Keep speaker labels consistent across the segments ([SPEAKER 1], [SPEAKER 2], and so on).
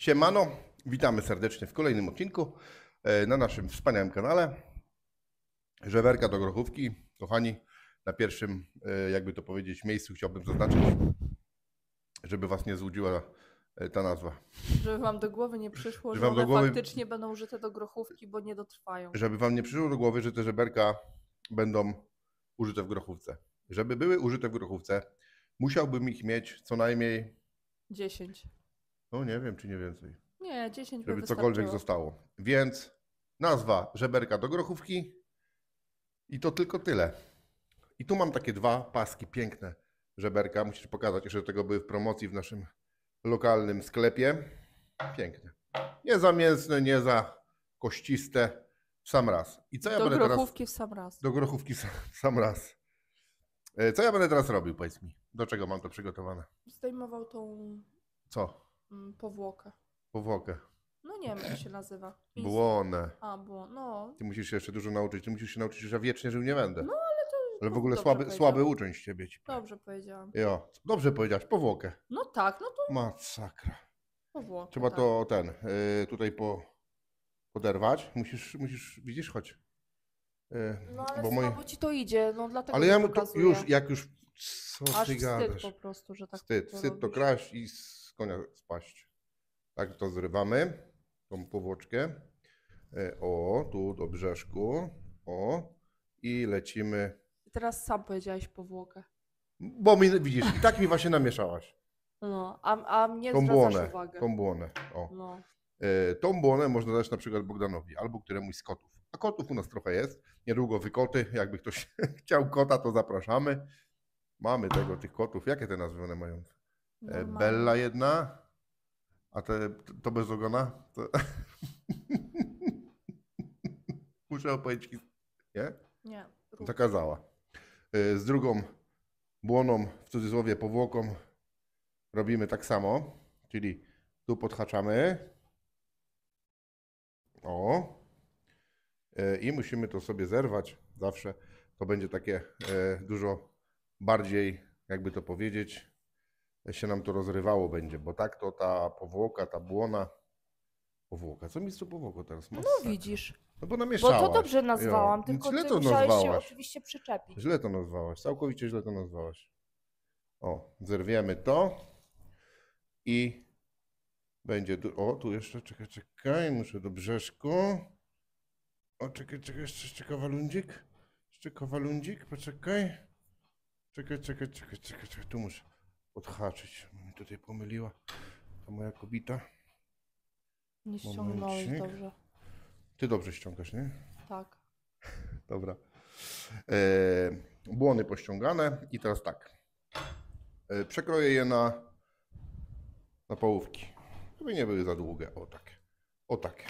[SPEAKER 1] Siemano, witamy serdecznie w kolejnym odcinku e, na naszym wspaniałym kanale. Żewerka do grochówki. Kochani, na pierwszym, e, jakby to powiedzieć, miejscu chciałbym zaznaczyć, żeby Was nie złudziła e, ta nazwa.
[SPEAKER 2] Żeby Wam do głowy nie przyszło, żeby że one głowy, faktycznie będą użyte do grochówki, bo nie dotrwają.
[SPEAKER 1] Żeby Wam nie przyszło do głowy, że te żeberka będą użyte w grochówce. Żeby były użyte w grochówce, musiałbym ich mieć co najmniej 10. No nie wiem, czy nie więcej. Nie, 10 Żeby cokolwiek zostało. Więc nazwa żeberka do grochówki i to tylko tyle. I tu mam takie dwa paski piękne żeberka. Musisz pokazać, jeszcze do tego były w promocji w naszym lokalnym sklepie. Piękne. Nie za mięsne, nie za kościste. W sam raz. I co ja do będę teraz... Do grochówki w sam raz. Do grochówki w sam raz. E, co ja będę teraz robił, powiedz mi? Do czego mam to przygotowane?
[SPEAKER 2] Zdejmował tą... Co? Mm, powłokę. Powłokę. No nie wiem, jak się nazywa. Pis- Błonę. A, było, no.
[SPEAKER 1] Ty musisz się jeszcze dużo nauczyć. Ty musisz się nauczyć, że wiecznie żył nie będę. No, ale to... Ale w ogóle słaby, słaby uczeń z ciebie. Ci Dobrze powiedziałam. Jo, dobrze powiedziałeś, powłokę.
[SPEAKER 2] No tak, no to
[SPEAKER 1] Masakra.
[SPEAKER 2] powłokę. Trzeba tak. to
[SPEAKER 1] ten, y, tutaj po, poderwać. Musisz, musisz, widzisz, chodź. Y, No ale bo słabo
[SPEAKER 2] ci to idzie, no dlatego Ale ja mu to już, jak już, co Aż ty wstyd gadasz? po prostu, że tak Wstyd, to wstyd to kraść
[SPEAKER 1] i konia spaść. Tak to zrywamy, tą powłoczkę. E, o, tu do brzeszku. O, i lecimy.
[SPEAKER 2] Teraz sam powiedziałeś powłokę.
[SPEAKER 1] Bo mi, widzisz, i tak mi właśnie namieszałaś.
[SPEAKER 2] No, a, a mnie tą błonę, uwagę. Tą błonę, o. No.
[SPEAKER 1] E, tą błonę można dać na przykład Bogdanowi albo któremuś z kotów. A kotów u nas trochę jest. Niedługo wykoty. Jakby ktoś chciał kota, to zapraszamy. Mamy tego, tych kotów. Jakie te nazwy one mają? E, Normalnie. Bella jedna, a te, to bez ogona? To... Muszę opowiedzieć, nie? Nie. Rób. Zakazała. E, z drugą błoną, w cudzysłowie powłoką, robimy tak samo, czyli tu podhaczamy. O. E, I musimy to sobie zerwać zawsze. To będzie takie dużo bardziej, jakby to powiedzieć, się nam to rozrywało będzie, bo tak to ta powłoka, ta błona, powłoka, co mi z tą powłoką teraz? No widzisz. No bo namieszałaś. Bo to dobrze nazwałam, Jo. tylko źle to się nazwałaś.
[SPEAKER 2] oczywiście przyczepić.
[SPEAKER 1] Źle to nazwałaś, całkowicie źle to nazwałaś. O, zerwiemy to i będzie tu, o, tu jeszcze, czekaj, czekaj, muszę do brzeszku. O, czekaj, czekaj, jeszcze, jeszcze kawalundzik, jeszcze kawalundzik, poczekaj. Czekaj, czekaj, czekaj, czekaj, czekaj, tu muszę odhaczyć. Mnie tutaj pomyliła ta moja kobita.
[SPEAKER 2] Nie ściągnąłeś dobrze.
[SPEAKER 1] Ty dobrze ściągasz, nie? Tak. Dobra. E, błony pościągane i teraz tak. E, przekroję je na, na połówki, żeby nie były za długie. O tak. O tak.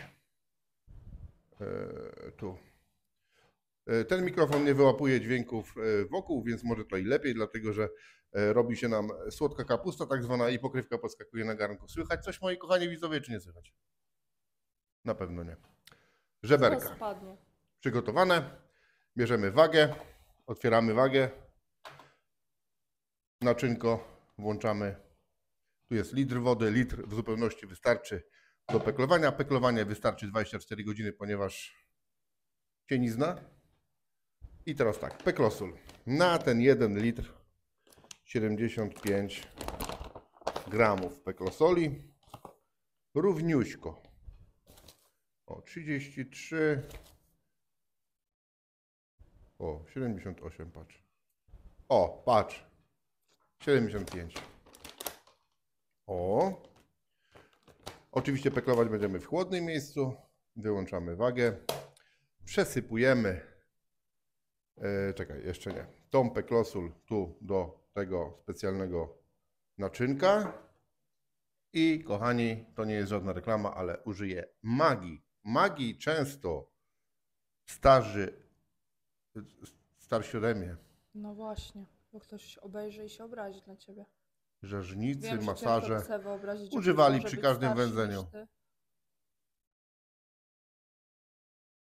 [SPEAKER 1] E, tu. E, ten mikrofon nie wyłapuje dźwięków e, wokół, więc może to i lepiej, dlatego że E, robi się nam słodka kapusta, tak zwana i pokrywka podskakuje na garnku. Słychać coś, moi kochani widzowie, czy nie słychać? Na pewno nie. Żeberka. Przygotowane. Bierzemy wagę, otwieramy wagę. Naczynko włączamy. Tu jest litr wody, litr w zupełności wystarczy do peklowania. Peklowanie wystarczy 24 godziny, ponieważ cienizna. I teraz tak, peklosul. Na ten jeden litr 75 gramów peklosoli. Równiuśko. O, 33. O, 78, patrz. O, patrz. 75. O. Oczywiście peklować będziemy w chłodnym miejscu. Wyłączamy wagę. Przesypujemy. E, czekaj, jeszcze nie. Tą peklosul tu do tego specjalnego naczynka. I kochani, to nie jest żadna reklama, ale użyję magii. Magii często starzy, starsi ode mnie.
[SPEAKER 2] No właśnie, bo ktoś obejrzy i się obrazi dla ciebie.
[SPEAKER 1] Rzeżnicy, Wiem, masaże używali przy każdym wędzeniu.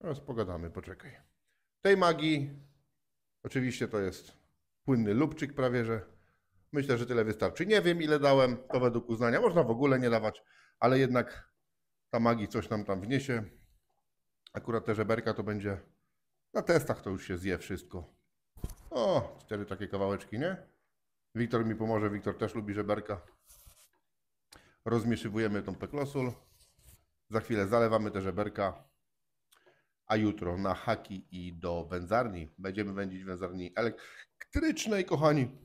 [SPEAKER 1] Teraz pogadamy, poczekaj. Tej magii, oczywiście to jest płynny lubczyk prawie, że myślę, że tyle wystarczy. Nie wiem, ile dałem, to według uznania. Można w ogóle nie dawać, ale jednak ta magii coś nam tam wniesie. Akurat te żeberka to będzie, na testach to już się zje wszystko. O, cztery takie kawałeczki, nie? Wiktor mi pomoże, Wiktor też lubi żeberka. Rozmieszywujemy tą peklosul. Za chwilę zalewamy te żeberka a jutro na haki i do wędzarni. Będziemy wędzić wędzarni elektrycznej, kochani.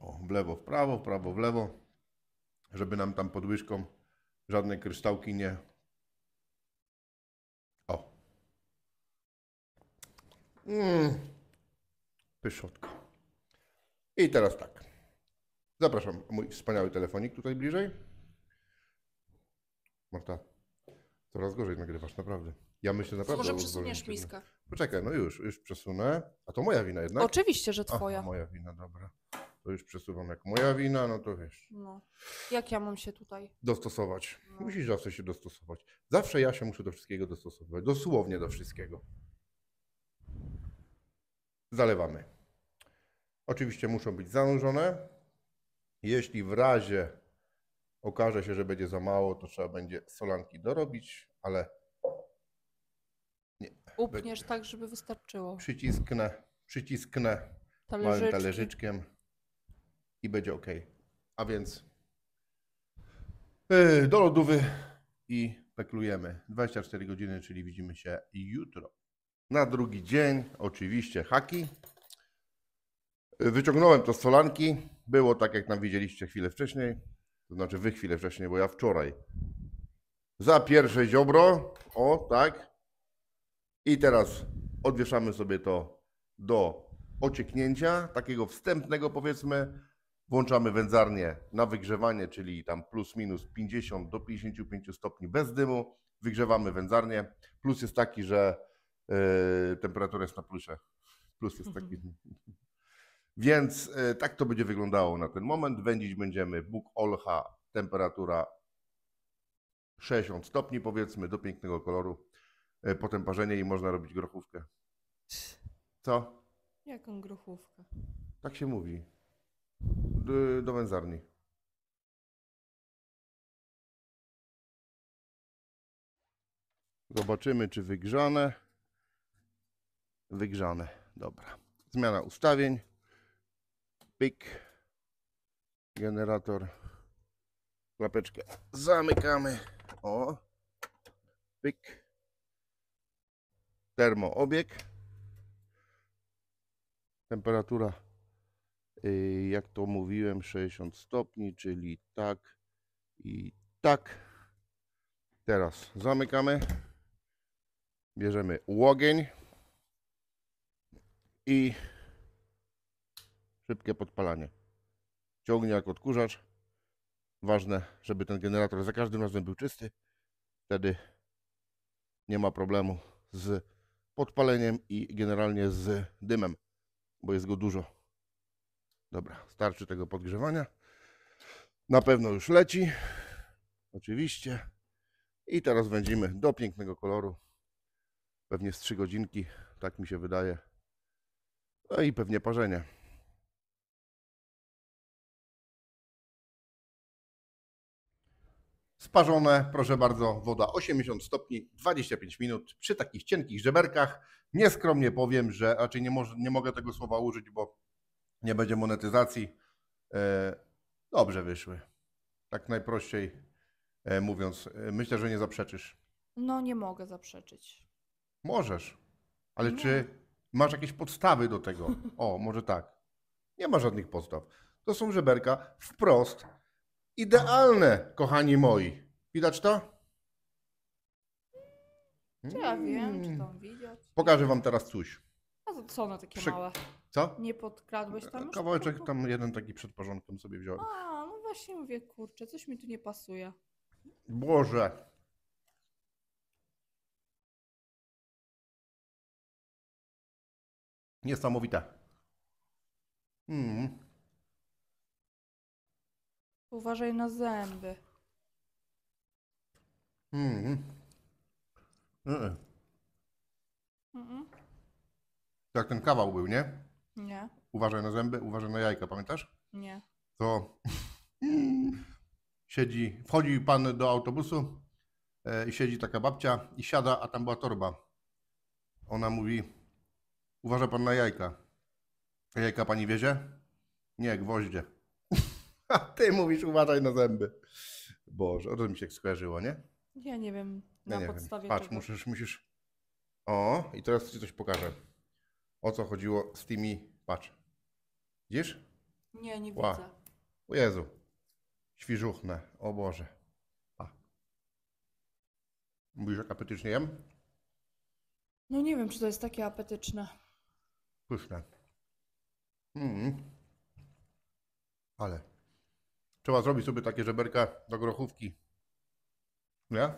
[SPEAKER 1] O, w lewo, w prawo, w prawo, w lewo, żeby nam tam pod łyżką żadnej kryształki nie... O. Mm. Pyszotka. I teraz tak. Zapraszam, mój wspaniały telefonik tutaj bliżej. Marta, coraz gorzej nagrywasz, naprawdę. Ja myślę naprawdę. Może przesuniesz miskę. Poczekaj, no już, już przesunę. A to moja wina jednak? Oczywiście, że twoja. moja wina, dobra. To już przesuwam jak moja wina, no to wiesz.
[SPEAKER 2] No. Jak ja mam się tutaj?
[SPEAKER 1] Dostosować. No. Musisz zawsze się dostosować. Zawsze ja się muszę do wszystkiego dostosować. Dosłownie do wszystkiego. Zalewamy. Oczywiście muszą być zanurzone. Jeśli w razie okaże się, że będzie za mało, to trzeba będzie solanki dorobić, ale
[SPEAKER 2] Upniesz tak, żeby wystarczyło.
[SPEAKER 1] Przycisknę, przycisknę małym talerzyczkiem i będzie ok. A więc yy, do lodówy i peklujemy. 24 godziny, czyli widzimy się jutro. Na drugi dzień oczywiście haki. Wyciągnąłem to z solanki. Było tak, jak nam widzieliście chwilę wcześniej. To znaczy wy chwilę wcześniej, bo ja wczoraj. Za pierwsze ziobro, o tak, i teraz odwieszamy sobie to do ocieknięcia, takiego wstępnego powiedzmy. Włączamy wędzarnię na wygrzewanie, czyli tam plus minus 50 do 55 stopni bez dymu. Wygrzewamy wędzarnię. Plus jest taki, że yy, temperatura jest na plusie. Plus jest taki. Mhm. Więc yy, tak to będzie wyglądało na ten moment. Wędzić będziemy Bóg Olcha, temperatura 60 stopni powiedzmy do pięknego koloru. E, potem parzenie i można robić grochówkę. Co?
[SPEAKER 2] Jaką grochówkę?
[SPEAKER 1] Tak się mówi. Do, do wędzarni. Zobaczymy, czy wygrzane. Wygrzane. Dobra. Zmiana ustawień. Pyk. Generator. Klapeczkę zamykamy. O. Pyk termoobieg. Temperatura, y, jak to mówiłem, 60 stopni, czyli tak i tak. Teraz zamykamy. Bierzemy łogień i szybkie podpalanie. Ciągnie jak odkurzacz. Ważne, żeby ten generator za każdym razem był czysty. Wtedy nie ma problemu z podpaleniem i generalnie z dymem, bo jest go dużo. Dobra, starczy tego podgrzewania. Na pewno już leci. Oczywiście. I teraz wędzimy do pięknego koloru. Pewnie z 3 godzinki, tak mi się wydaje. No i pewnie parzenie. Sparzone, proszę bardzo, woda 80 stopni, 25 minut przy takich cienkich żeberkach. Nieskromnie powiem, że raczej nie, może, nie mogę tego słowa użyć, bo nie będzie monetyzacji. E, dobrze wyszły. Tak najprościej e, mówiąc. E, myślę, że nie zaprzeczysz.
[SPEAKER 2] No, nie mogę zaprzeczyć.
[SPEAKER 1] Możesz, ale nie. czy masz jakieś podstawy do tego? O, może tak. Nie ma żadnych podstaw. To są żeberka wprost Idealne, kochani moi. Widać to? Ja wiem,
[SPEAKER 2] czy tam mm. widać.
[SPEAKER 1] Pokażę wam teraz coś.
[SPEAKER 2] A to co one takie Przy- małe? Co? Nie podkradłeś tam już? Kawałeczek
[SPEAKER 1] tam jeden taki przed porządkiem sobie wziąłem.
[SPEAKER 2] A, no właśnie mówię, kurczę, coś mi tu nie pasuje.
[SPEAKER 1] Boże. Niesamowite. Mm.
[SPEAKER 2] Uważaj na zęby.
[SPEAKER 1] Mm. Mm. Mm. To jak ten kawał był, nie? Nie, Uważaj na zęby, uważaj na jajka, pamiętasz? nie. To siedzi, wchodzi pan do autobusu e, i siedzi taka babcia i siada, a tam była torba. Ona mówi, uważa pan na jajka. A jajka pani wiezie? Nie, gwoździe. A ty mówisz uważaj na zęby. Boże, od razu mi się skojarzyło, nie?
[SPEAKER 2] Ja nie wiem, na nie podstawie wiem. Patrz, czego.
[SPEAKER 1] musisz, musisz... O, i teraz ci coś pokażę. O co chodziło z tymi... Patrz. Widzisz? Nie, nie Ła. widzę. O Jezu. Świżuchne. O Boże. A. Mówisz, jak apetycznie jem?
[SPEAKER 2] No nie wiem, czy to jest takie apetyczne.
[SPEAKER 1] Pyszne. Mm. Ale Trzeba zrobić sobie takie żeberka do grochówki. Nie?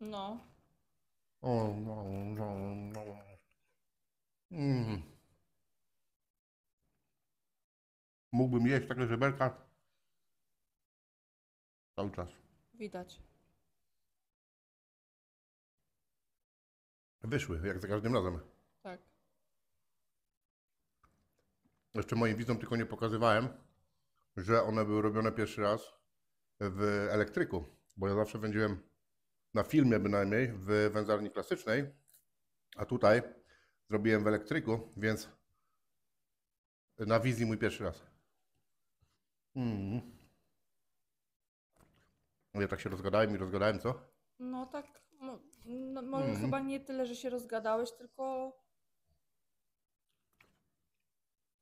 [SPEAKER 1] No. O, no, no, no. Mm. Mógłbym jeść takie żeberka cały czas. Widać. Wyszły, jak za każdym razem. Tak. Jeszcze moim widzom tylko nie pokazywałem że one były robione pierwszy raz w elektryku, bo ja zawsze wędziłem na filmie bynajmniej w wędzarni klasycznej, a tutaj zrobiłem w elektryku, więc na wizji mój pierwszy raz. Mm. Ja tak się rozgadałem i rozgadałem, co?
[SPEAKER 2] No tak, no, no, no mm. chyba nie tyle, że się rozgadałeś, tylko...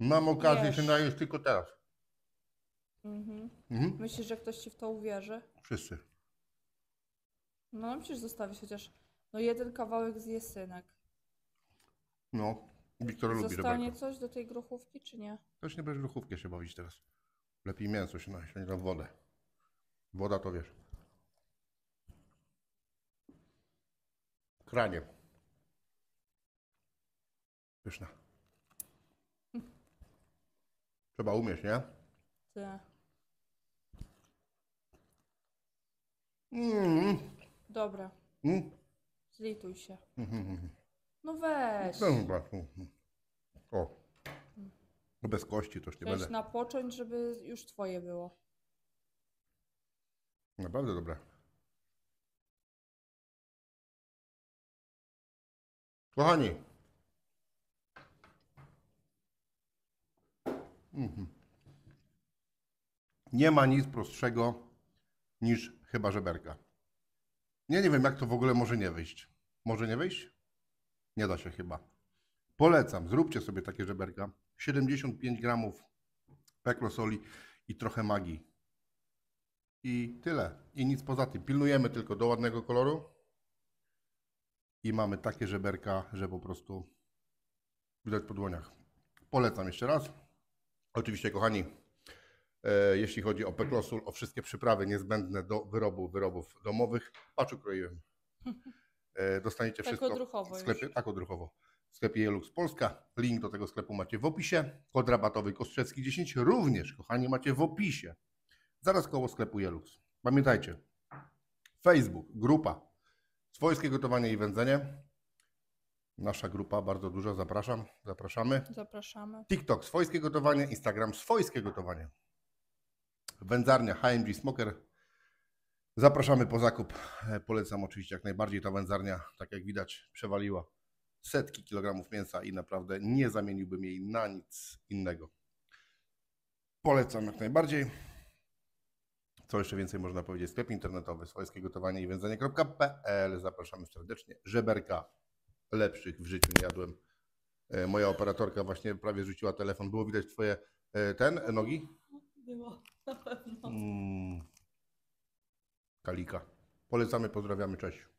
[SPEAKER 1] Mam okazję Wiesz. się najeść tylko teraz. Mhm. Mhm.
[SPEAKER 2] Myślisz, że ktoś ci w to uwierzy? Wszyscy. No, no musisz zostawić chociaż. No, jeden kawałek zje jesynek.
[SPEAKER 1] No, Wiktor lubi Zostanie
[SPEAKER 2] robalka. coś do tej gruchówki, czy nie?
[SPEAKER 1] Też nie będziesz gruchówkę się bawić teraz. Lepiej mięso się nie na wodę. Woda to wiesz. Kranie. Pyszna. Trzeba umieć, nie?
[SPEAKER 2] Tak. Mm. Dobra, Mm. zlituj się. Mm, mm, mm. No weź. No
[SPEAKER 1] O. No Bez kości to już nie Chciałeś będę.
[SPEAKER 2] napocząć, żeby już twoje było.
[SPEAKER 1] Naprawdę dobra. Kochani. Mhm. Nie ma nic prostszego niż Chyba, że Berga. nie wiem, jak to w ogóle może nie wyjść. Może nie wyjść? Nie da się chyba. Polecam, zróbcie sobie takie żeberka. 75 gramów peklo soli i trochę magii. I tyle. I nic poza tym. Pilnujemy tylko do ładnego koloru. I mamy takie żeberka, że po prostu widać po dłoniach. Polecam jeszcze raz. Oczywiście, kochani, E, jeśli chodzi o peklosul, o wszystkie przyprawy niezbędne do wyrobu wyrobów domowych. Patrz, kroiłem. E, dostaniecie tak wszystko odruchowo w sklepie, już. tak odruchowo. W sklepie Jelux Polska. Link do tego sklepu macie w opisie. Kod rabatowy Kostrzecki 10 również, kochani, macie w opisie. Zaraz koło sklepu Jelux. Pamiętajcie, Facebook, grupa Swojskie Gotowanie i Wędzenie. Nasza grupa bardzo duża, zapraszam, zapraszamy.
[SPEAKER 2] Zapraszamy.
[SPEAKER 1] TikTok, swojskie gotowanie, Instagram, swojskie gotowanie wędzarnia HMG Smoker. Zapraszamy po zakup. Polecam oczywiście jak najbardziej. Ta wędzarnia, tak jak widać, przewaliła setki kilogramów mięsa i naprawdę nie zamieniłbym jej na nic innego. Polecam jak najbardziej. Co jeszcze więcej można powiedzieć? Sklep internetowy swojskie gotowanie i wędzenie.pl. Zapraszamy serdecznie. Żeberka lepszych w życiu nie jadłem. E, moja operatorka właśnie prawie rzuciła telefon. Było widać twoje e, ten e, nogi? było, na pewno. Mm. Kalika. Polecamy, pozdrawiamy, cześć.